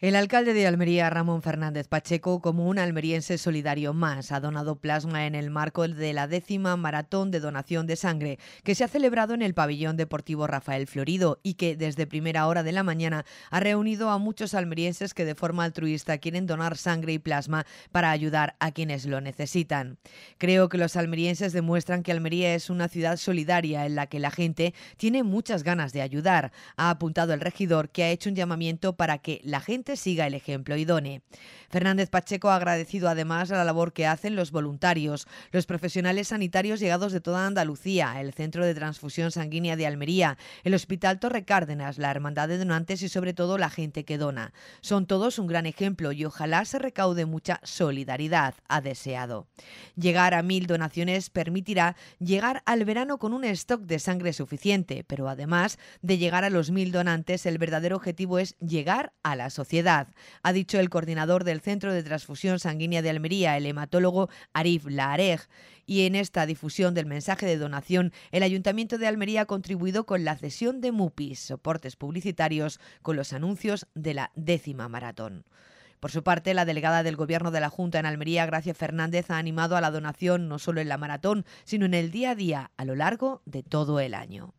El alcalde de Almería, Ramón Fernández Pacheco, como un almeriense solidario más, ha donado plasma en el marco de la décima maratón de donación de sangre que se ha celebrado en el pabellón deportivo Rafael Florido y que desde primera hora de la mañana ha reunido a muchos almerienses que de forma altruista quieren donar sangre y plasma para ayudar a quienes lo necesitan. Creo que los almerienses demuestran que Almería es una ciudad solidaria en la que la gente tiene muchas ganas de ayudar, ha apuntado el regidor que ha hecho un llamamiento para que la gente siga el ejemplo y done. Fernández Pacheco ha agradecido además la labor que hacen los voluntarios, los profesionales sanitarios llegados de toda Andalucía, el Centro de Transfusión Sanguínea de Almería, el Hospital Torre Cárdenas, la Hermandad de Donantes y sobre todo la gente que dona. Son todos un gran ejemplo y ojalá se recaude mucha solidaridad, ha deseado. Llegar a mil donaciones permitirá llegar al verano con un stock de sangre suficiente, pero además de llegar a los mil donantes, el verdadero objetivo es llegar a la sociedad ha dicho el coordinador del Centro de Transfusión Sanguínea de Almería, el hematólogo Arif Laareg. Y en esta difusión del mensaje de donación, el Ayuntamiento de Almería ha contribuido con la cesión de MUPIs, soportes publicitarios, con los anuncios de la décima maratón. Por su parte, la delegada del Gobierno de la Junta en Almería, Gracia Fernández, ha animado a la donación no solo en la maratón, sino en el día a día, a lo largo de todo el año.